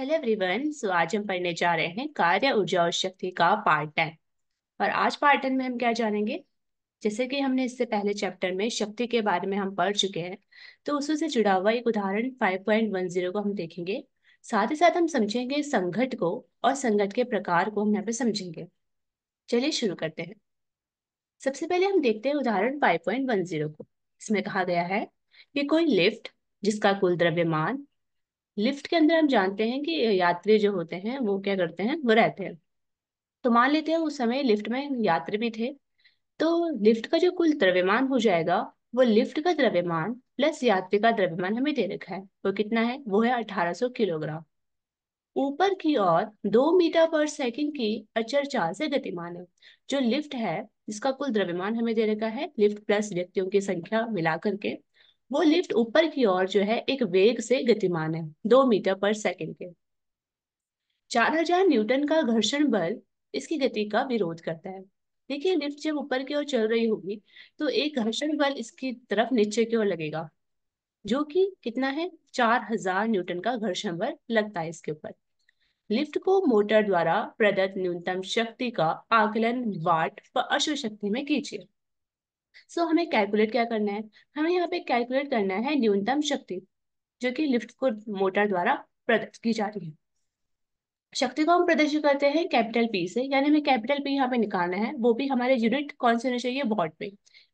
Hello everyone so आज हम पढ़ने जा रहे हैं कार्य ऊर्जा और शक्ति का पार्ट टेन और आज पार्ट टेन में हम क्या जानेंगे जैसे कि हमने इससे पहले चैप्टर में शक्ति के बारे में हम पढ़ चुके हैं तो उसी से जुड़ा हुआ एक उदाहरण 5.10 को हम देखेंगे साथ ही साथ हम समझेंगे संघट को और संघट के प्रकार को हम यहाँ पे समझेंगे चलिए शुरू करते हैं सबसे पहले हम देखते हैं उदाहरण जीरो को इसमें कहा गया है कि कोई लिफ्ट जिसका कुल द्रव्यमान लिफ्ट के अंदर हम जानते हैं कि यात्री जो होते हैं वो क्या करते हैं वो रहते हैं तो मान लेते हैं उस समय लिफ्ट में यात्री भी थे तो लिफ्ट का जो कुल द्रव्यमान हो जाएगा वो लिफ्ट का द्रव्यमान प्लस यात्री का द्रव्यमान हमें दे रखा है वो कितना है वो है 1800 किलोग्राम ऊपर की ओर दो मीटर पर सेकंड की अचर चाल से गतिमान है जो लिफ्ट है जिसका कुल द्रव्यमान हमें दे रखा है लिफ्ट प्लस व्यक्तियों की संख्या मिला करके वो लिफ्ट ऊपर की ओर जो है एक वेग से गतिमान है दो मीटर पर सेकंड के चार हजार न्यूटन का घर्षण बल इसकी गति का विरोध करता है देखिए लिफ्ट जब ऊपर की ओर चल रही होगी तो एक घर्षण बल इसकी तरफ नीचे की ओर लगेगा जो कि कितना है चार हजार न्यूटन का घर्षण बल लगता है इसके ऊपर लिफ्ट को मोटर द्वारा प्रदत्त न्यूनतम शक्ति का आकलन वाट व अश्व शक्ति में कीजिए सो so, हमें कैलकुलेट क्या करना है हमें यहाँ पे कैलकुलेट करना है न्यूनतम शक्ति जो कि लिफ्ट को मोटर द्वारा प्रदर्शित की जा रही है शक्ति को हम प्रदर्शित करते हैं कैपिटल पी से यानी हमें कैपिटल पी यहाँ पे निकालना है वो भी हमारे यूनिट कौन से होने चाहिए वॉट पे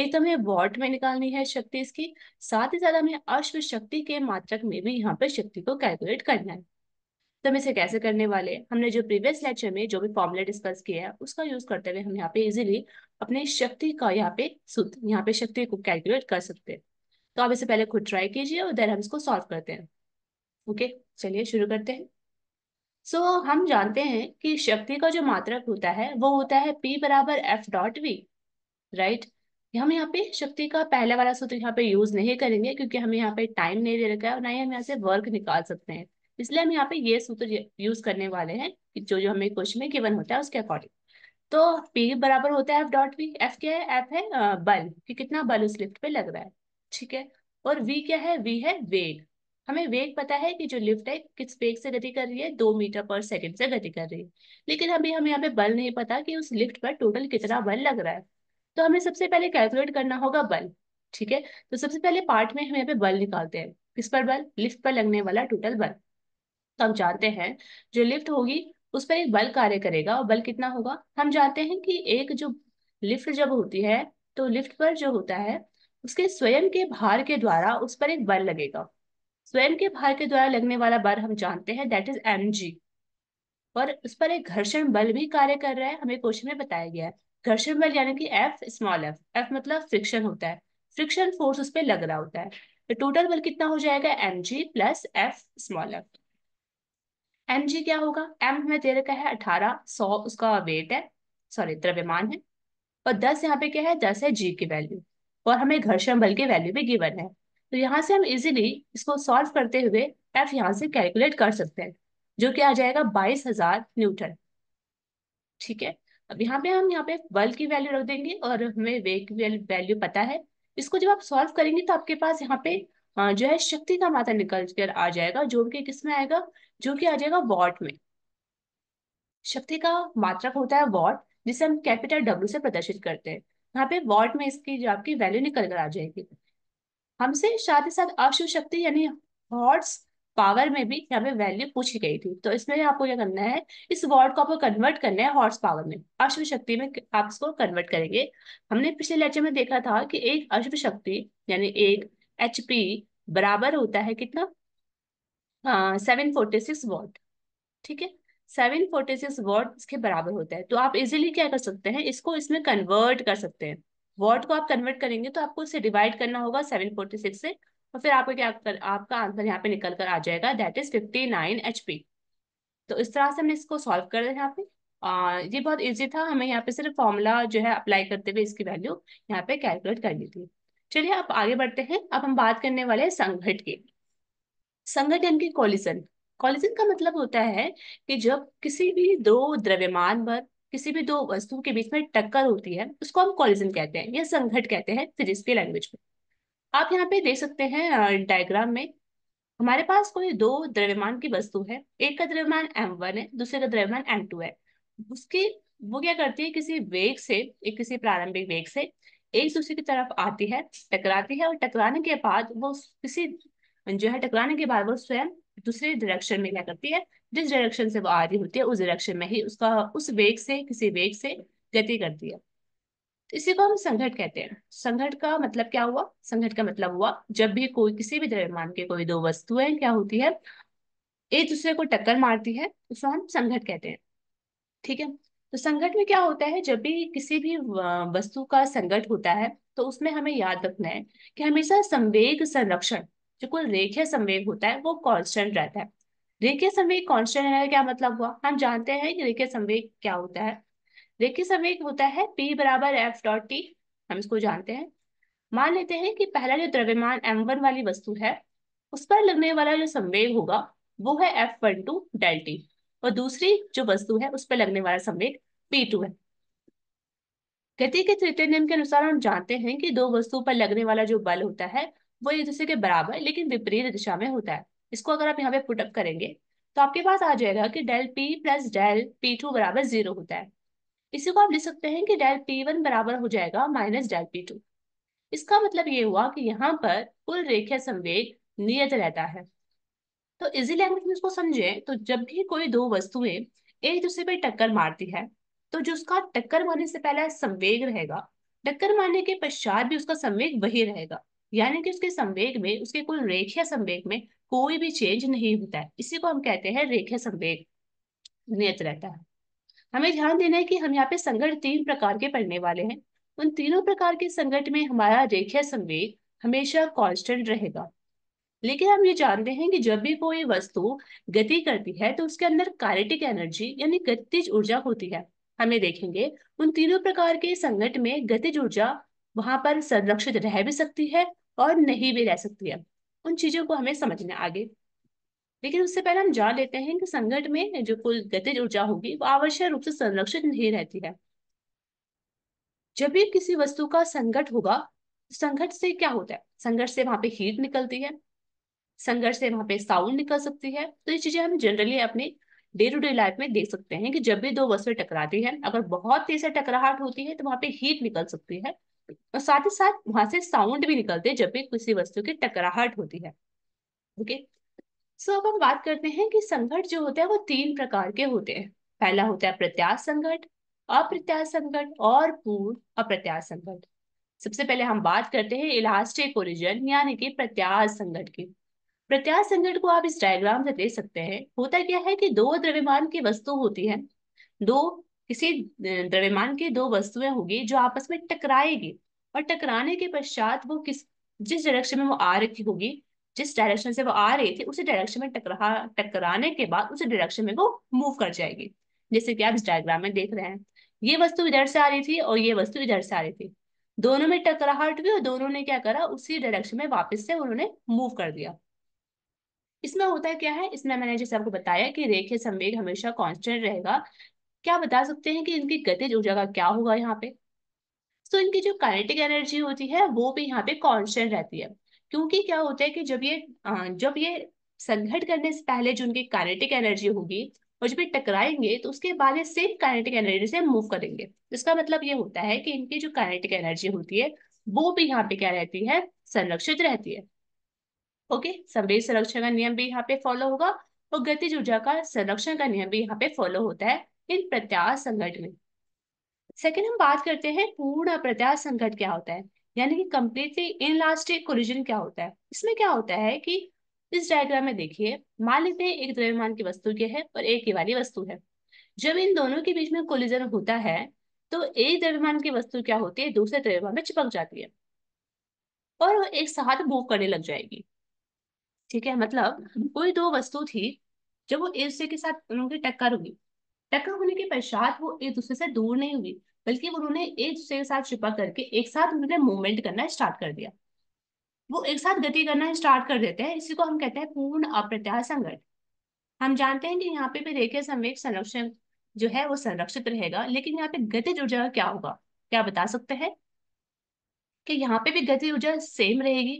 एक तो हमें वॉट में निकालनी है शक्ति इसकी साथ ही साथ हमें अश्व शक्ति के मात्रक में भी यहाँ पे शक्ति को कैलकुलेट करना है तो हम इसे कैसे करने वाले हमने जो प्रीवियस लेक्चर में जो भी फॉर्मुला डिस्कस किया है उसका यूज करते हुए हम यहाँ पे इजीली अपने शक्ति का यहाँ पे सूत्र यहाँ पे शक्ति को कैलकुलेट कर सकते हैं तो आप इसे पहले खुद ट्राई कीजिए और देर हम इसको सॉल्व करते हैं ओके चलिए शुरू करते हैं सो so, हम जानते हैं कि शक्ति का जो मात्रक होता है वो होता है पी बराबर एफ डॉट वी राइट हम यहाँ पे शक्ति का पहले वाला सूत्र यहाँ पे यूज नहीं करेंगे क्योंकि हमें यहाँ पे टाइम नहीं दे रखा है और ना ही हम यहाँ से वर्क निकाल सकते हैं इसलिए हम यहाँ पे ये सूत्र यूज करने वाले हैं कि जो जो हमें क्वेश्चन में गिवन होता है उसके अकॉर्डिंग तो पी बराबर होता है एफ डॉट वी एफ क्या है एफ है बल कि कितना बल उस लिफ्ट पे लग रहा है ठीक है और वी क्या है वी है वेग हमें वेग पता है कि जो लिफ्ट है किस वेग से गति कर रही है दो मीटर पर सेकंड से गति कर रही है लेकिन अभी हमें यहाँ पे बल नहीं पता कि उस लिफ्ट पर टोटल कितना बल लग रहा है तो हमें सबसे पहले कैलकुलेट करना होगा बल ठीक है तो सबसे पहले पार्ट में हम यहाँ पे बल निकालते हैं किस पर बल लिफ्ट पर लगने वाला टोटल बल हम जानते हैं जो लिफ्ट होगी उस पर एक बल कार्य करेगा और बल कितना होगा हम जानते हैं कि एक जो लिफ्ट जब होती है तो लिफ्ट पर जो होता है उसके स्वयं के भार के द्वारा उस पर एक बल लगेगा स्वयं के भार के द्वारा लगने वाला बल हम जानते हैं दैट इज एम और उस पर एक घर्षण बल भी कार्य कर रहा है हमें क्वेश्चन में बताया गया है घर्षण बल यानी कि एफ स्मॉल एफ एफ मतलब फ्रिक्शन होता है फ्रिक्शन फोर्स उस पर लग रहा होता है तो टोटल बल कितना हो जाएगा M G plus F small F M G क्या होगा एम हमें दे रखा है अठारह सौ उसका वेट है सॉरी द्रव्यमान है और दस यहाँ पे क्या है दस है जी की वैल्यू और हमें घर्षण बल की वैल्यू भी गिवन है तो यहाँ से हम इजीली इसको सॉल्व करते हुए एफ यहाँ से कैलकुलेट कर सकते हैं जो कि आ जाएगा बाईस हजार न्यूटन ठीक है अब यहाँ पे हम यहाँ पे बल की वैल्यू रख देंगे और हमें वेट की वैल्यू पता है इसको जब आप सॉल्व करेंगे तो आपके पास यहाँ पे जो है शक्ति का माता निकल कर आ जाएगा जो कि किस में आएगा जो कि आ जाएगा वॉट में शक्ति का मात्रक होता है वॉट जिसे हम कैपिटल डब्ल्यू से प्रदर्शित करते हैं यहाँ पे वॉट में इसकी जो आपकी वैल्यू निकल कर आ जाएगी हमसे साथ ही साथ अशु शक्ति यानी हॉर्स पावर में भी यहाँ पे वैल्यू पूछी गई थी तो इसमें आपको क्या करना है इस वॉट को आपको कन्वर्ट करना है हॉर्स पावर में अश्व शक्ति में आप इसको कन्वर्ट करेंगे हमने पिछले लेक्चर में देखा था कि एक अश्व शक्ति यानी एक एच पी बराबर होता है कितना सेवन फोर्टी सिक्स वॉट ठीक है सेवन फोर्टी सिक्स वॉट इसके बराबर होता है तो आप इजीली क्या कर सकते हैं इसको इसमें कन्वर्ट कर सकते हैं वॉट को आप कन्वर्ट करेंगे तो आपको इसे डिवाइड करना होगा सेवन फोर्टी सिक्स से और फिर आपको क्या कर, आपका आंसर यहाँ पे निकल कर आ जाएगा that is fifty nine H P तो इस तरह से हमने इसको सॉल्व कर दिया यहाँ पे आ, ये बहुत इजी था हमें यहाँ पे सिर्फ फॉर्मूला जो है अप्लाई करते हुए इसकी वैल्यू यहाँ पे कैलकुलेट कर ली थी चलिए आप आगे बढ़ते हैं अब हम बात करने वाले हैं संघट के संगठन के कॉलिजन कॉलिजन का मतलब होता है कि जब किसी भी दो द्रव्यमान पर किसी भी दो वस्तु के बीच में टक्कर होती है उसको हम कॉलिजन कहते हैं या संघट कहते हैं फिजिक्स के लैंग्वेज में आप यहाँ पे देख सकते हैं डायग्राम में हमारे पास कोई दो द्रव्यमान की वस्तु है एक का द्रव्यमान एम वन है दूसरे का द्रव्यमान एम टू है उसकी वो क्या करती है किसी वेग से एक किसी प्रारंभिक वेग से एक दूसरे की तरफ आती है टकराती है और टकराने के बाद वो किसी जो है टकराने के बाद वो स्वयं दूसरे डायरेक्शन में क्या करती है जिस डायरेक्शन से वो आ रही होती है उस डायरेक्शन में ही उसका उस वेग से किसी वेग से गति करती है तो इसी को हम संघट कहते हैं संघट का मतलब क्या हुआ संघट का मतलब हुआ जब भी कोई किसी भी द्रव्यमान के कोई दो वस्तुएं क्या होती है एक दूसरे को टक्कर मारती है उसको हम संघट कहते हैं ठीक है तो संकट में क्या होता है जब भी किसी भी वस्तु का संकट होता है तो उसमें हमें याद रखना है कि हमेशा संवेग संरक्षण जो कुल रेखीय संवेग होता है वो कांस्टेंट रहता है रेखीय संवेग कांस्टेंट है क्या मतलब हुआ हम जानते हैं कि रेखीय संवेग क्या होता है रेखीय संवेग होता है पी बराबर एफ डॉट टी हम इसको जानते हैं मान लेते हैं कि पहला जो द्रव्यमान वन वाली वस्तु है उस पर लगने वाला जो संवेग होगा वो है एफ वन टू डेल्टी और दूसरी जो वस्तु है उस पर लगने वाला संवेद पी टू है गति के तृतीय नियम के अनुसार हम जानते हैं कि दो वस्तुओं पर लगने वाला जो बल होता है वो एक दूसरे के बराबर लेकिन विपरीत दिशा में होता है इसको अगर आप यहाँ पे पुटअप करेंगे तो आपके पास आ जाएगा कि del P plus del P two बराबर जीरो होता है इसी को आप लिख सकते हैं कि डेल पी वन बराबर हो जाएगा माइनस डेल पी टू इसका मतलब ये हुआ कि यहाँ पर कुल रेखा संवेद नियत रहता है तो इजी लैंग्वेज में इसको समझे तो जब भी कोई दो वस्तुएं एक दूसरे पर टक्कर मारती है तो जो उसका टक्कर मारने से पहले संवेग रहेगा टक्कर मारने के पश्चात भी उसका संवेग वही रहेगा यानी कि उसके संवेग में उसके कुल रेखीय संवेग में कोई भी चेंज नहीं होता है इसी को हम कहते हैं रेखीय संवेग नियत रहता है हमें ध्यान देना है कि हम यहाँ पे संगठ तीन प्रकार के पढ़ने वाले हैं उन तीनों प्रकार के संगठ में हमारा रेखीय संवेग हमेशा कांस्टेंट रहेगा लेकिन हम ये जानते हैं कि जब भी कोई वस्तु गति करती है तो उसके अंदर काइनेटिक एनर्जी यानी गतिज ऊर्जा होती है हमें देखेंगे उन तीनों प्रकार के संगठ में गतिज ऊर्जा वहां पर संरक्षित रह भी सकती है और नहीं भी रह सकती है उन चीजों को हमें समझना आगे लेकिन उससे पहले हम जान लेते हैं कि संगठ में जो कुल गतिज ऊर्जा होगी वो आवश्यक रूप से संरक्षित नहीं रहती है जब भी किसी वस्तु का संगठ होगा संघट से क्या होता है संघट से वहां पे हीट निकलती है संघर्ष से वहां पे साउंड निकल सकती है तो ये चीजें हम जनरली अपने डे टू डे लाइफ में देख सकते हैं कि जब भी दो वस्तुएं टकराती हैं अगर बहुत तेज से टकराहट होती है तो वहां पे हीट निकल सकती है और साथ ही साथ वहां से साउंड भी निकलते हैं जब भी किसी वस्तु की टकराहट होती है ओके सो अब हम बात करते हैं कि संघट जो होता है वो तीन प्रकार के होते हैं पहला होता है प्रत्याश संघट अप्रत्याश संघट और पूर्ण अप्रत्याश संघट सबसे पहले हम बात करते हैं इलास्टिक ओरिजन यानी कि प्रत्याश संघट की प्रत्यास संकट को आप इस डायग्राम से देख सकते हैं होता क्या है कि दो द्रव्यमान की वस्तु होती है दो किसी द्रव्यमान की दो वस्तुएं होगी जो आपस में टकराएगी और टकराने के पश्चात वो किस जिस डायरेक्शन में वो आ रही होगी जिस डायरेक्शन से वो आ रही थी उसी डायरेक्शन में टकरा टकराने के बाद उसी डायरेक्शन में वो मूव कर जाएगी जैसे कि आप इस डायग्राम में देख रहे हैं ये वस्तु इधर से आ रही थी और ये वस्तु इधर से आ रही थी दोनों में टकराहट हुई और दोनों ने क्या करा उसी डायरेक्शन में वापस से उन्होंने मूव कर दिया इसमें होता है क्या है इसमें मैंने जैसे आपको बताया कि रेखे संवेग हमेशा कॉन्स्टेंट रहेगा क्या बता सकते हैं कि इनकी गतिज ऊर्जा का क्या होगा यहाँ पे तो इनकी जो काइनेटिक एनर्जी होती है वो भी यहाँ पे कॉन्स्टेंट रहती है क्योंकि क्या होता है कि जब ये जब ये संघट करने से पहले जो उनकी काइनेटिक एनर्जी होगी और जब ये टकराएंगे तो उसके बाद ये सेम काइनेटिक एनर्जी से मूव करेंगे इसका मतलब ये होता है कि इनकी जो काइनेटिक एनर्जी होती है वो भी यहाँ पे क्या रहती है संरक्षित रहती है ओके संवेद संरक्षण का नियम भी यहाँ पे फॉलो होगा और गतिज ऊर्जा का संरक्षण का नियम भी यहाँ पे फॉलो होता है इन प्रत्यार संकट में सेकेंड हम बात करते हैं पूर्ण प्रत्यार संकट क्या होता है यानी कि कम्प्लीटली इनलास्टिक कोलिजन क्या होता है इसमें क्या होता है कि इस डायग्राम में देखिए मान लेते हैं एक द्रव्यमान की वस्तु के है और एक वाली वस्तु है जब इन दोनों के बीच में कोलिजन होता है तो एक द्रव्यमान की वस्तु क्या होती है दूसरे द्रव्यमान में चिपक जाती है और वो एक साथ मूव करने लग जाएगी ठीक है मतलब कोई हम्म। दो वस्तु थी जब वो एक दूसरे के साथ उनकी टक्कर हुई टक्कर होने के पश्चात वो एक दूसरे से दूर नहीं हुई बल्कि उन्होंने एक दूसरे के साथ छिपा करके एक साथ उन्होंने मूवमेंट करना स्टार्ट कर दिया वो एक साथ गति करना स्टार्ट कर देते हैं इसी को हम कहते हैं पूर्ण अप्रत्याह संगठ हम जानते हैं कि यहाँ पे भी रेखे संवेद संरक्षण जो है वो संरक्षित रहेगा लेकिन यहाँ पे गति ऊर्जा क्या होगा क्या बता सकते हैं कि यहाँ पे भी गति ऊर्जा सेम रहेगी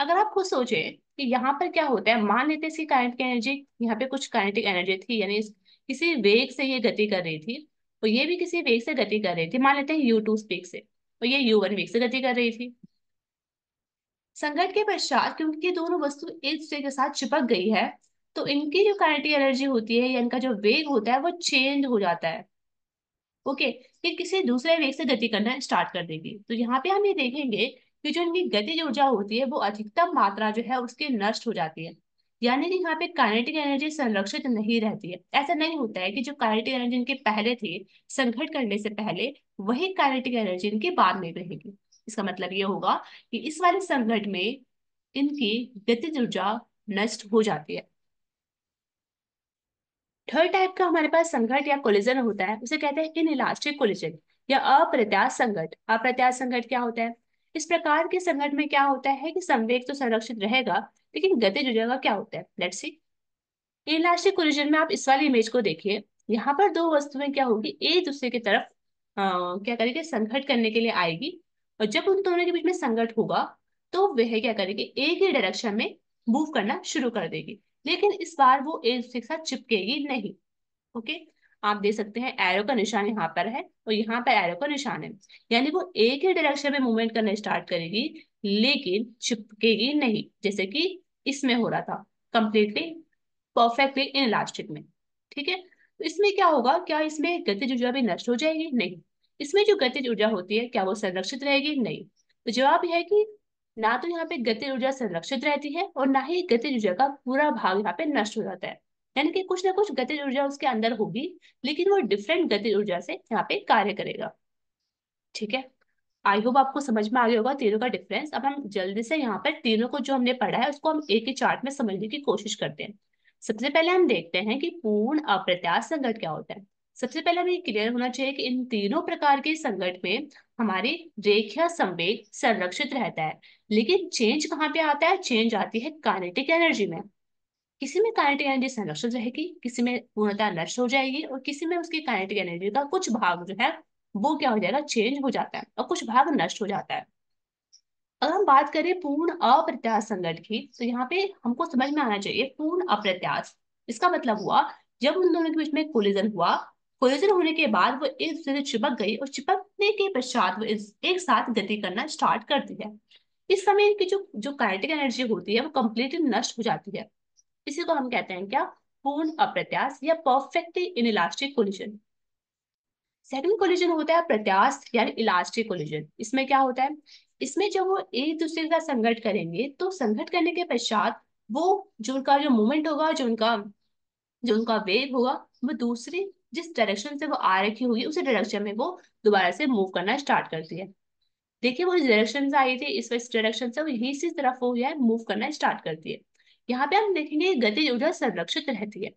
अगर आप खुद सोचें कि यहाँ पर क्या होता है मान लेते इसकी काइनेटिक एनर्जी यहाँ पे कुछ काइनेटिक एनर्जी थी यानी किसी वेग से ये गति कर रही थी और ये भी किसी वेग से गति कर रही थी मान लेते हैं यू टू से और तो ये यू वन वेग से गति कर रही थी संघट के पश्चात क्योंकि दोनों वस्तु एक दूसरे के साथ चिपक गई है तो इनकी जो काइनेटिक एनर्जी होती है या इनका जो वेग होता है वो चेंज हो जाता है ओके कि किसी दूसरे वेग से गति करना स्टार्ट कर देगी तो यहाँ पे हम ये देखेंगे कि जो इनकी गतिज ऊर्जा होती है वो अधिकतम मात्रा जो है उसकी नष्ट हो जाती है यानी कि यहाँ पे काइनेटिक एनर्जी संरक्षित नहीं रहती है ऐसा नहीं होता है कि जो काइनेटिक एनर्जी इनके पहले थी संघट करने से पहले वही काइनेटिक एनर्जी इनके बाद में रहेगी इसका मतलब ये होगा कि इस वाले संघट में इनकी गतिज ऊर्जा नष्ट हो जाती है थर्ड टाइप का हमारे पास संघट या कोलिजन होता है उसे कहते हैं इन इलास्टिक कोलिजन या अप्रत्याश संघट अप्रत्यास संघट क्या होता है इस प्रकार के संगठन में क्या होता है कि संवेग तो संरक्षित रहेगा लेकिन गति जो जगह क्या होता है लेट सी इलास्टिक कोलिजन में आप इस वाली इमेज को देखिए यहाँ पर दो वस्तुएं क्या होगी एक दूसरे की तरफ आ, क्या करेगी संघट करने के लिए आएगी और जब उन दोनों के बीच में संघट होगा तो वह क्या करेगी एक ही डायरेक्शन में मूव करना शुरू कर देगी लेकिन इस बार वो एक दूसरे के साथ चिपकेगी नहीं ओके आप देख सकते हैं एरो का निशान यहाँ पर है और यहाँ पर एरो का निशान है यानी वो एक ही डायरेक्शन में मूवमेंट करना स्टार्ट करेगी लेकिन छिपकेगी नहीं जैसे कि इसमें हो रहा था कंप्लीटली परफेक्टली इन इलास्टिक में ठीक है तो इसमें क्या होगा क्या इसमें गतिज ऊर्जा भी नष्ट हो जाएगी नहीं इसमें जो गतिज ऊर्जा होती है क्या वो संरक्षित रहेगी नहीं तो जवाब यह है कि ना तो यहाँ पे गतिज ऊर्जा संरक्षित रहती है और ना ही गतिज ऊर्जा का पूरा भाग यहाँ पे नष्ट हो जाता है यानी कि कुछ ना कुछ गतिज ऊर्जा उसके अंदर होगी लेकिन वो डिफरेंट गतिज ऊर्जा से यहाँ पे कार्य करेगा ठीक है आई होप आपको समझ में आ गया होगा तीनों का डिफरेंस अब हम जल्दी से यहाँ पर तीनों को जो हमने पढ़ा है उसको हम एक ही चार्ट में समझने की कोशिश करते हैं सबसे पहले हम देखते हैं कि पूर्ण अप्रत्याश संघट क्या होता है सबसे पहले हमें क्लियर होना चाहिए कि इन तीनों प्रकार के संकट में हमारी रेखीय संवेद संरक्षित रहता है लेकिन चेंज कहाँ पे आता है चेंज आती है कानेटिक एनर्जी में किसी में काइनेटिक एनर्जी संरक्षित रहेगी किसी में पूर्णतः नष्ट हो जाएगी और किसी में उसकी काइनेटिक एनर्जी का कुछ भाग जो है वो क्या हो जाएगा चेंज हो जाता है और कुछ भाग नष्ट हो जाता है अगर हम बात करें पूर्ण अप्रत्यास संगठ की तो यहाँ पे हमको समझ में आना चाहिए पूर्ण अप्रत्यास इसका मतलब हुआ जब उन दोनों के बीच में कोलिजन हुआ कोलिजन होने के बाद वो एक दूसरे से चिपक गई और चिपकने के पश्चात वो एक साथ गति करना स्टार्ट करती है इस समय इनकी जो जो काइनेटिक एनर्जी होती है वो कम्प्लीटली नष्ट हो जाती है इसी को हम कहते हैं क्या पूर्ण अप्रत्यास या perfectly inelastic collision second collision होता है प्रत्यास यानी इलास्टिक कोलिजन इसमें क्या होता है इसमें जब वो एक दूसरे का संघट करेंगे तो संघट करने के पश्चात वो जो उनका जो मूवमेंट होगा जो उनका जो उनका वेव होगा वो दूसरे जिस डायरेक्शन से वो आ रखी होगी उसी डायरेक्शन में वो दोबारा से मूव करना स्टार्ट करती है देखिए वो जिस डायरेक्शन से आई थी इस डायरेक्शन से वो यही इसी तरफ हो गया मूव करना स्टार्ट करती है यहाँ पे हम देखेंगे गतिज ऊर्जा संरक्षित रहती है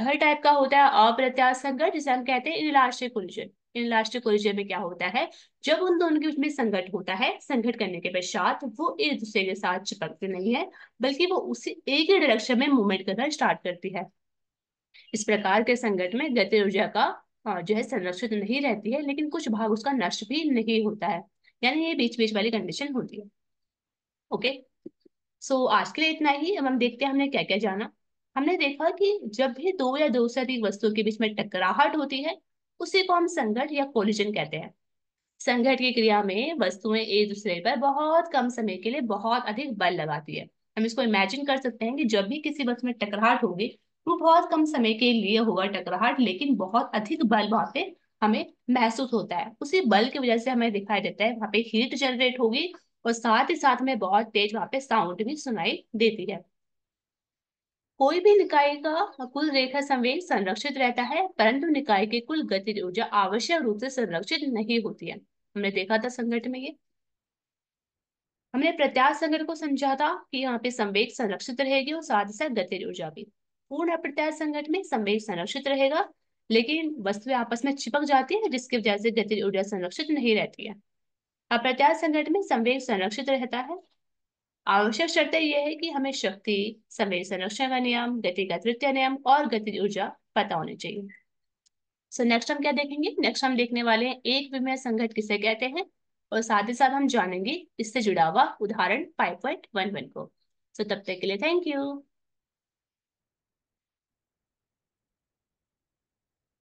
थर्ड टाइप का होता है अप्रत्याश संकट जिसे हम कहते हैं इलास्टिक कोलिजन इलास्टिक ओरिजिन में क्या होता है जब उन दोनों के बीच में संघट होता है संघट करने के पश्चात वो एक दूसरे के साथ चिपकते नहीं है बल्कि वो उसी एक ही डायरेक्शन में मूवमेंट करना स्टार्ट करती है इस प्रकार के संघट में गति ऊर्जा का जो है संरक्षित नहीं रहती है लेकिन कुछ भाग उसका नष्ट भी नहीं होता है यानी ये बीच बीच वाली कंडीशन होती है ओके okay? सो so, आज के लिए इतना ही अब हम देखते हैं हमने क्या क्या जाना हमने देखा कि जब भी दो या दो से अधिक वस्तुओं के बीच में टकराहट होती है उसी को हम संघट या कोलिजन कहते हैं संघट की क्रिया में वस्तुएं एक दूसरे पर बहुत कम समय के लिए बहुत अधिक बल लगाती है हम इसको इमेजिन कर सकते हैं कि जब भी किसी वस्तु में टकराहट होगी वो बहुत कम समय के लिए होगा टकराहट लेकिन बहुत अधिक बल वहां पे हमें महसूस होता है उसी बल की वजह से हमें दिखाई देता है वहां पे हीट जनरेट होगी और साथ ही साथ में बहुत तेज वहां पे साउंड भी सुनाई देती है कोई भी निकाय का कुल रेखा संवेद संरक्षित रहता है परंतु निकाय की कुल गति ऊर्जा आवश्यक रूप से संरक्षित नहीं होती है हमने देखा था संकट में ये हमने प्रत्यास संकट को समझा था कि यहाँ पे संवेद संरक्षित रहेगी और साथ ही साथ गति ऊर्जा भी पूर्ण अप्रत्यास संकट में संवेद संरक्षित रहेगा लेकिन वस्तुएं आपस में चिपक जाती है जिसकी वजह से गति ऊर्जा संरक्षित नहीं रहती है अप्रचार संकट में संवेग संरक्षित रहता है आवश्यक शर्तें यह है कि हमें शक्ति संवेग संरक्षण का नियम गति का तृतीय नियम और गति ऊर्जा पता होनी चाहिए सो so, नेक्स्ट हम क्या देखेंगे नेक्स्ट हम देखने वाले हैं एक विमय संघट किसे कहते हैं और साथ ही साथ हम जानेंगे इससे जुड़ा हुआ उदाहरण फाइव पॉइंट वन वन को सो so, तब तक के लिए थैंक यू